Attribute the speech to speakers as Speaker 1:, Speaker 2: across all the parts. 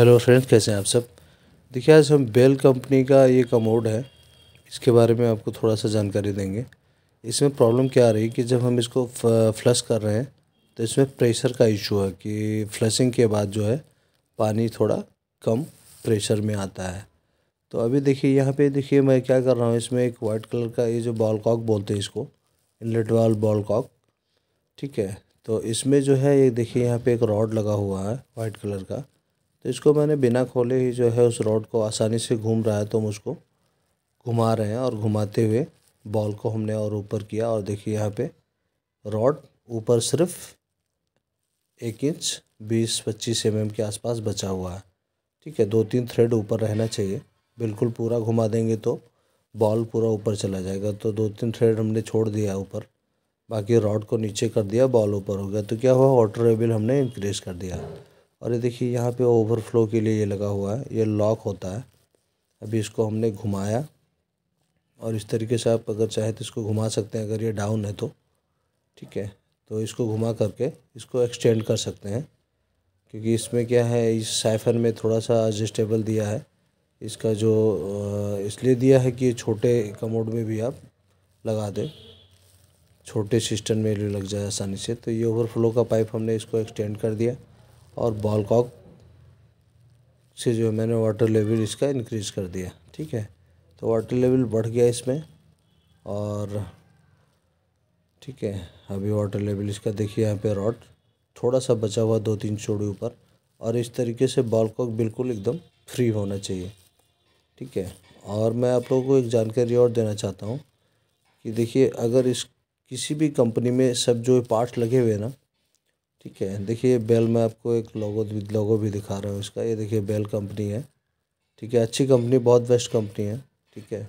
Speaker 1: hello friends कैसे हैं आप सब देखिए आज हम बेल कंपनी का ये कमोड है इसके बारे में आपको थोड़ा सा जानकारी देंगे इसमें प्रॉब्लम क्या आ रही है कि जब हम इसको फ्लश कर रहे हैं तो इसमें प्रेशर का इशू है कि फ्लशिंग के बाद जो है पानी थोड़ा कम प्रेशर में आता है तो अभी देखिए यहाँ पे देखिए मैं क्या कर रहा हूँ इसमें एक वाइट कलर का ये जो बॉल कॉक बोलते हैं इसको इनलेट वाल बॉल कॉक ठीक है तो इसमें जो है ये देखिए यहाँ पे एक रॉड लगा हुआ है वाइट कलर का तो इसको मैंने बिना खोले ही जो है उस रॉड को आसानी से घूम रहा है तो हम उसको घुमा रहे हैं और घुमाते हुए बॉल को हमने और ऊपर किया और देखिए यहाँ पे रॉड ऊपर सिर्फ एक इंच बीस पच्चीस एम के आसपास बचा हुआ है ठीक है दो तीन थ्रेड ऊपर रहना चाहिए बिल्कुल पूरा घुमा देंगे तो बॉल पूरा ऊपर चला जाएगा तो दो तीन थ्रेड हमने छोड़ दिया ऊपर बाकी रॉड को नीचे कर दिया बॉल ऊपर हो गया तो क्या हुआ वाटर लेवल हमने इंक्रीज़ कर दिया और ये देखिए यहाँ पे ओवरफ्लो के लिए ये लगा हुआ है ये लॉक होता है अभी इसको हमने घुमाया और इस तरीके से आप अगर चाहे तो इसको घुमा सकते हैं अगर ये डाउन है तो ठीक है तो इसको घुमा करके इसको एक्सटेंड कर सकते हैं क्योंकि इसमें क्या है इस साइफन में थोड़ा सा एडजस्टेबल दिया है इसका जो इसलिए दिया है कि ये छोटे कमोड में भी आप लगा दें छोटे सिस्टम में लग जाए आसानी से तो ये ओवरफ्लो का पाइप हमने इसको एक्सटेंड कर दिया और बॉलकॉक से जो है मैंने वाटर लेवल इसका इंक्रीज़ कर दिया ठीक है तो वाटर लेवल बढ़ गया इसमें और ठीक है अभी वाटर लेवल इसका देखिए यहाँ पे रॉड थोड़ा सा बचा हुआ दो तीन चोड़ी ऊपर और इस तरीके से बॉलकॉक बिल्कुल एकदम फ्री होना चाहिए ठीक है और मैं आप लोगों को एक जानकारी और देना चाहता हूँ कि देखिए अगर इस किसी भी कंपनी में सब जो पार्ट्स लगे हुए हैं ना ठीक है देखिए बेल में आपको एक लोगो लोगो भी दिखा रहा हूँ इसका ये देखिए बेल कंपनी है ठीक है अच्छी कंपनी बहुत बेस्ट कंपनी है ठीक है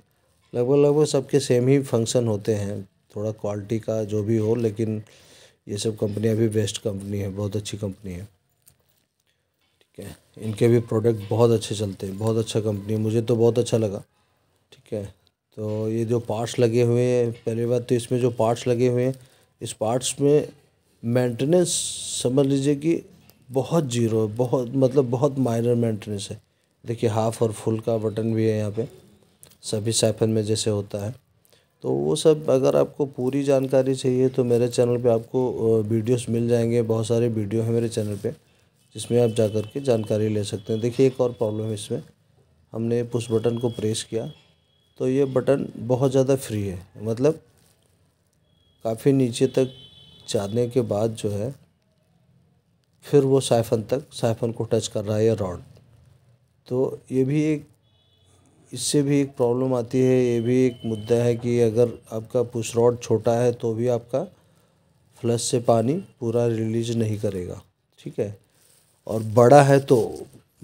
Speaker 1: लगभग लगभग सबके सेम ही फंक्शन होते हैं थोड़ा क्वालिटी का जो भी हो लेकिन ये सब कंपनियाँ भी बेस्ट कंपनी है बहुत अच्छी कंपनी है ठीक है इनके भी प्रोडक्ट बहुत अच्छे चलते हैं बहुत अच्छा कंपनी है मुझे तो बहुत अच्छा लगा ठीक है तो ये जो पार्ट्स लगे हुए हैं पहली बात तो इसमें जो पार्ट्स लगे हुए हैं इस पार्ट्स में मेंटेनेंस समझ लीजिए कि बहुत जीरो है बहुत मतलब बहुत माइनर मेंटेनेंस है देखिए हाफ़ और फुल का बटन भी है यहाँ पे सभी साइफन में जैसे होता है तो वो सब अगर आपको पूरी जानकारी चाहिए तो मेरे चैनल पे आपको वीडियोस मिल जाएंगे बहुत सारे वीडियो हैं मेरे चैनल पे जिसमें आप जा कर के जानकारी ले सकते हैं देखिए एक और प्रॉब्लम है इसमें हमने पुश बटन को प्रेस किया तो ये बटन बहुत ज़्यादा फ्री है मतलब काफ़ी नीचे तक जाने के बाद जो है फिर वो साइफन तक साइफन को टच कर रहा है या रॉड तो ये भी एक इससे भी एक प्रॉब्लम आती है ये भी एक मुद्दा है कि अगर आपका पुश रॉड छोटा है तो भी आपका फ्लश से पानी पूरा रिलीज नहीं करेगा ठीक है और बड़ा है तो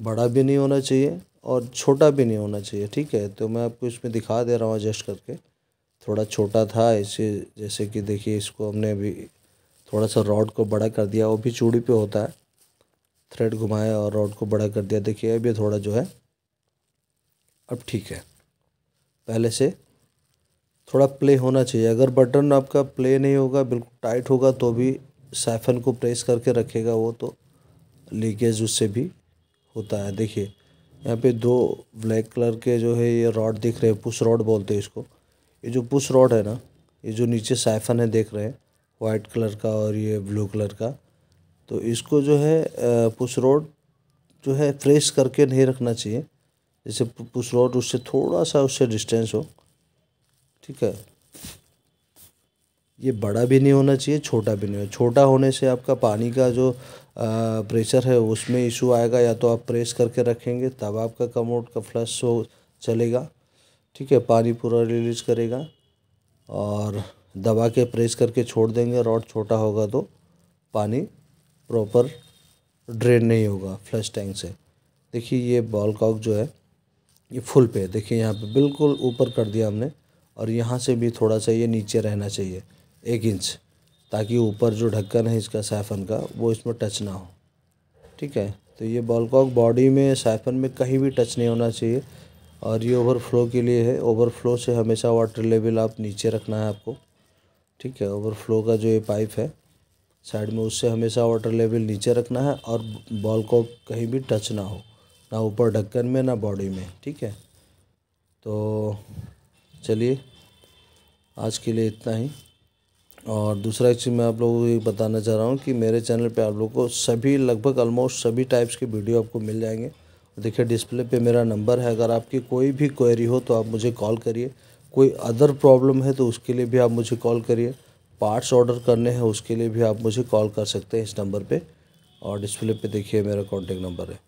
Speaker 1: बड़ा भी नहीं होना चाहिए और छोटा भी नहीं होना चाहिए ठीक है तो मैं आपको इसमें दिखा दे रहा हूँ एडजस्ट करके थोड़ा छोटा था इसे जैसे कि देखिए इसको हमने अभी थोड़ा सा रॉड को बड़ा कर दिया वो भी चूड़ी पे होता है थ्रेड घुमाया और रॉड को बड़ा कर दिया देखिए अभी थोड़ा जो है अब ठीक है पहले से थोड़ा प्ले होना चाहिए अगर बटन आपका प्ले नहीं होगा बिल्कुल टाइट होगा तो भी साइफन को प्रेस करके रखेगा वो तो लीकेज उससे भी होता है देखिए यहाँ पे दो ब्लैक कलर के जो है ये रॉड दिख रहे हैं पुश रॉड बोलते हैं इसको ये जो पुश रॉड है ना ये जो नीचे साइफन है देख रहे हैं वाइट कलर का और ये ब्लू कलर का तो इसको जो है पुश रोड जो है फ्रेश करके नहीं रखना चाहिए जैसे पुश रोड उससे थोड़ा सा उससे डिस्टेंस हो ठीक है ये बड़ा भी नहीं होना चाहिए छोटा भी नहीं हो छोटा होने से आपका पानी का जो प्रेशर है उसमें इशू आएगा या तो आप प्रेस करके रखेंगे तब आपका कमोड का फ्लश हो चलेगा ठीक है पानी पूरा रिलीज करेगा और दबा के प्रेस करके छोड़ देंगे रॉड छोटा होगा तो पानी प्रॉपर ड्रेन नहीं होगा फ्लश टैंक से देखिए ये बॉल कॉक जो है ये फुल पे देखिए यहाँ पे बिल्कुल ऊपर कर दिया हमने और यहाँ से भी थोड़ा सा ये नीचे रहना चाहिए एक इंच ताकि ऊपर जो ढक्कन है इसका सैफन का वो इसमें टच ना हो ठीक है तो ये बॉल कॉक बॉडी में सैफन में कहीं भी टच नहीं होना चाहिए और ये ओवरफ्लो के लिए है ओवरफ्लो से हमेशा वाटर लेवल आप नीचे रखना है आपको ठीक है ओवरफ्लो का जो ये पाइप है साइड में उससे हमेशा वाटर लेवल नीचे रखना है और बॉल को कहीं भी टच ना हो ना ऊपर ढक्कन में ना बॉडी में ठीक है तो चलिए आज के लिए इतना ही और दूसरा एक चीज़ मैं आप लोगों को ये बताना चाह रहा हूँ कि मेरे चैनल पे आप लोगों को सभी लगभग ऑलमोस्ट सभी टाइप्स के वीडियो आपको मिल जाएंगे देखिए डिस्प्ले पे मेरा नंबर है अगर आपकी कोई भी क्वेरी हो तो आप मुझे कॉल करिए कोई अदर प्रॉब्लम है तो उसके लिए भी आप मुझे कॉल करिए पार्ट्स ऑर्डर करने हैं उसके लिए भी आप मुझे कॉल कर सकते हैं इस नंबर पे और डिस्प्ले पे देखिए मेरा कॉन्टेक्ट नंबर है